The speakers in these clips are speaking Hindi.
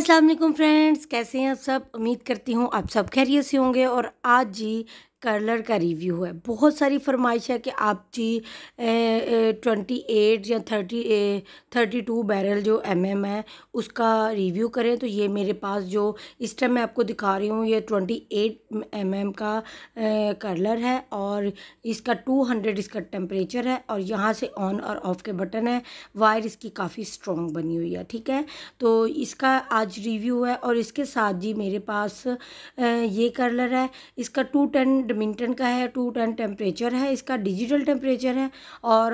असलम फ्रेंड्स कैसे हैं आप सब उम्मीद करती हूँ आप सब खैरियत से होंगे और आज जी कलर का रिव्यू है बहुत सारी फरमाइश है कि आप जी ट्वेंटी एट या थर्टी थर्टी टू बैरल जो एम एम है उसका रिव्यू करें तो ये मेरे पास जो इस टाइम मैं आपको दिखा रही हूँ ये ट्वेंटी एट एम एम का आ, कलर है और इसका टू हंड्रेड इसका टेम्परेचर है और यहाँ से ऑन और ऑफ़ के बटन है वायर इसकी काफ़ी स्ट्रॉन्ग बनी हुई है ठीक है तो इसका आज रिव्यू है और इसके साथ जी मेरे पास ए, ये कलर है इसका टू टेन बैडमिंटन का है टू टेन टेम्परेचर है इसका डिजिटल टेम्परेचर है और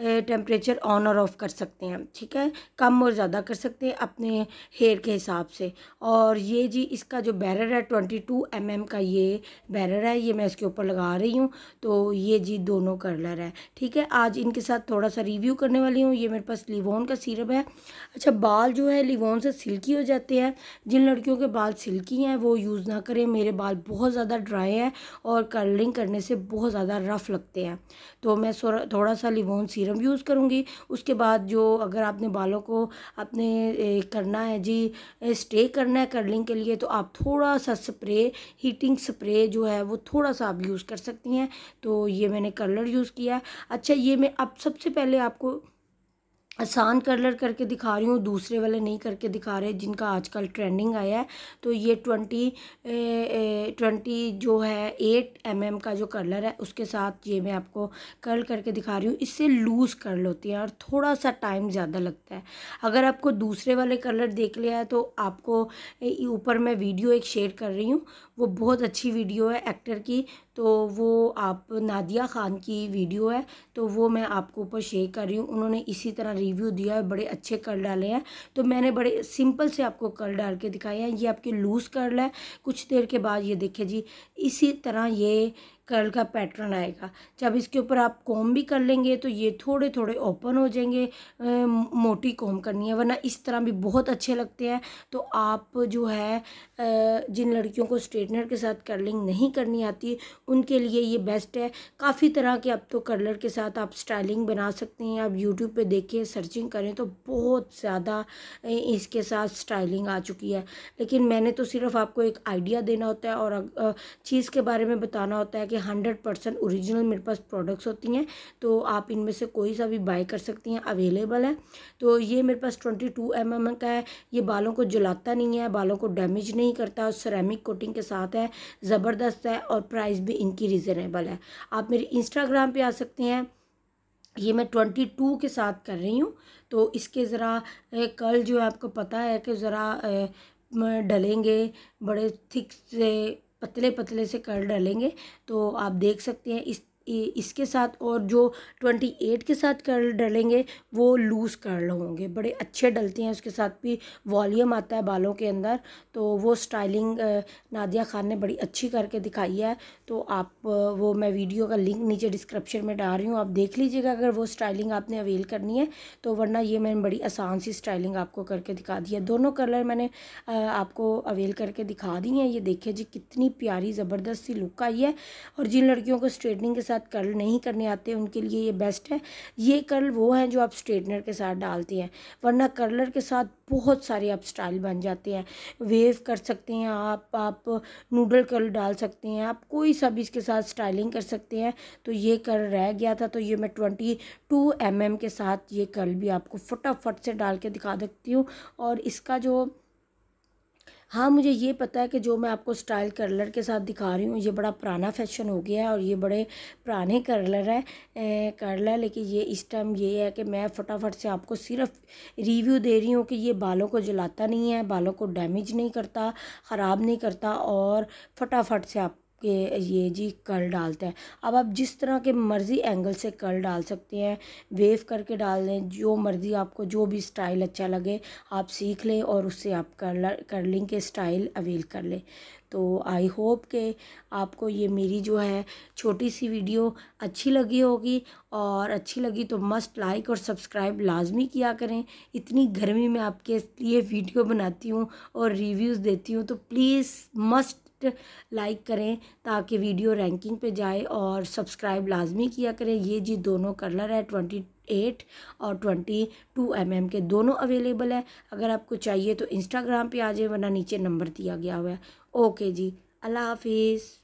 टेम्परेचर ऑन और ऑफ़ कर सकते हैं ठीक है कम और ज़्यादा कर सकते हैं अपने हेयर के हिसाब से और ये जी इसका जो बैरर है ट्वेंटी टू एम एम का ये बैरर है ये मैं इसके ऊपर लगा रही हूँ तो ये जी दोनों कर्लर है ठीक है आज इनके साथ थोड़ा सा रिव्यू करने वाली हूँ ये मेरे पास लिवोन का सीरप है अच्छा बाल जो है लिवोन से सिल्की हो जाते हैं जिन लड़कियों के बाल सिल्की हैं वो यूज़ ना करें मेरे बाल बहुत ज़्यादा ड्राई हैं और कलरिंग करने से बहुत ज़्यादा रफ़ लगते हैं तो मैं थोड़ा सा लिवोन सीरप सीरम यूज़ करूँगी उसके बाद जो अगर आपने बालों को अपने करना है जी स्टे करना है कर्लिंग के लिए तो आप थोड़ा सा स्प्रे हीटिंग स्प्रे जो है वो थोड़ा सा आप यूज़ कर सकती हैं तो ये मैंने कर्लर यूज़ किया अच्छा ये मैं अब सबसे पहले आपको आसान कलर करके दिखा रही हूँ दूसरे वाले नहीं करके दिखा रहे जिनका आजकल ट्रेंडिंग आया है तो ये ट्वेंटी ट्वेंटी जो है एट एम mm का जो कलर है उसके साथ ये मैं आपको कर्ल करके दिखा रही हूँ इससे लूज़ कर्ल होती है और थोड़ा सा टाइम ज़्यादा लगता है अगर आपको दूसरे वाले कलर देख लिया है तो आपको ऊपर मैं वीडियो एक शेयर कर रही हूँ वो बहुत अच्छी वीडियो है एक्टर की तो वो आप नादिया ख़ान की वीडियो है तो वो मैं आपको ऊपर शेयर कर रही हूँ उन्होंने इसी तरह रिव्यू दिया है बड़े अच्छे कर डाले हैं तो मैंने बड़े सिंपल से आपको कर डाल के दिखाए हैं ये आपके लूज़ कर्ल है कुछ देर के बाद ये देखे जी इसी तरह ये कर्ल का पैटर्न आएगा जब इसके ऊपर आप कॉम भी कर लेंगे तो ये थोड़े थोड़े ओपन हो जाएंगे मोटी कॉम करनी है वरना इस तरह भी बहुत अच्छे लगते हैं तो आप जो है जिन लड़कियों को स्ट्रेटनर के साथ कर्लिंग नहीं करनी आती उनके लिए ये बेस्ट है काफ़ी तरह के अब तो कर्लर के साथ आप स्टाइलिंग बना सकते हैं आप यूट्यूब पर देखें सर्चिंग करें तो बहुत ज़्यादा इसके साथ स्टाइलिंग आ चुकी है लेकिन मैंने तो सिर्फ आपको एक आइडिया देना होता है और चीज़ के बारे में बताना होता है कि कि हंड्रेड परसेंट औरिजिनल मेरे पास प्रोडक्ट्स होती हैं तो आप इनमें से कोई सा भी बाई कर सकती हैं अवेलेबल है तो ये मेरे पास ट्वेंटी टू एम एम का है ये बालों को जलाता नहीं है बालों को डैमेज नहीं करता और सरेमिक कोटिंग के साथ है ज़बरदस्त है और प्राइस भी इनकी रिजनेबल है आप मेरे इंस्टाग्राम पर आ सकते हैं ये मैं ट्वेंटी टू के साथ कर रही हूँ तो इसके ज़रा कल जो है आपको पता है कि ज़रा डलेंगे बड़े थिक से पतले पतले से कर डालेंगे तो आप देख सकते हैं इस इसके साथ और जो ट्वेंटी एट के साथ कर डलेंगे वो लूज़ कर्ल होंगे बड़े अच्छे डलते हैं उसके साथ भी वॉल्यूम आता है बालों के अंदर तो वो स्टाइलिंग नादिया ख़ान ने बड़ी अच्छी करके दिखाई है तो आप वो मैं वीडियो का लिंक नीचे डिस्क्रिप्शन में डाल रही हूँ आप देख लीजिएगा अगर वो स्टाइलिंग आपने अवेल करनी है तो वरना ये मैंने बड़ी आसान सी स्टाइलिंग आपको करके दिखा दी है दोनों कलर मैंने आपको अवेल करके दिखा दी हैं ये देखिए जी कितनी प्यारी ज़बरदस्त सी लुक आई है और जिन लड़कियों को स्ट्रेटनिंग के साथ साथ कर्ल नहीं करने आते उनके लिए ये बेस्ट है ये कर्ल वो हैं जो आप स्ट्रेटनर के साथ डालते हैं वरना कर्लर के साथ बहुत सारे आप स्टाइल बन जाते हैं वेव कर सकते हैं आप आप नूडल कर्ल डाल सकते हैं आप कोई सा भी इसके साथ स्टाइलिंग कर सकते हैं तो ये कर्ल रह गया था तो ये मैं ट्वेंटी टू एम के साथ ये कर्ल भी आपको फटाफट से डाल के दिखा देती हूँ और इसका जो हाँ मुझे ये पता है कि जो मैं आपको स्टाइल कर्लर के साथ दिखा रही हूँ ये बड़ा पुराना फैशन हो गया है और ये बड़े पुराने कर्लर है कर्लर लेकिन ये इस टाइम ये है कि मैं फटाफट से आपको सिर्फ रिव्यू दे रही हूँ कि ये बालों को जलाता नहीं है बालों को डैमेज नहीं करता ख़राब नहीं करता और फटाफट से आप कि ये जी कर्ल डालता है अब आप जिस तरह के मर्ज़ी एंगल से कर्ल डाल सकते हैं वेव करके डाल दें जो मर्ज़ी आपको जो भी स्टाइल अच्छा लगे आप सीख लें और उससे आप कर्ल कर्लिंग के स्टाइल अवेल कर लें तो आई होप के आपको ये मेरी जो है छोटी सी वीडियो अच्छी लगी होगी और अच्छी लगी तो मस्ट लाइक और सब्सक्राइब लाजमी किया करें इतनी गर्मी में आपके लिए वीडियो बनाती हूँ और रिव्यूज़ देती हूँ तो प्लीज़ मस्ट मस्ट लाइक करें ताकि वीडियो रैंकिंग पे जाए और सब्सक्राइब लाजमी किया करें ये जी दोनों कलर है ट्वेंटी एट और ट्वेंटी टू एम एम के दोनों अवेलेबल है अगर आपको चाहिए तो इंस्टाग्राम पे आ जाए वरना नीचे नंबर दिया गया हुआ है ओके जी अल्लाह हाफिज़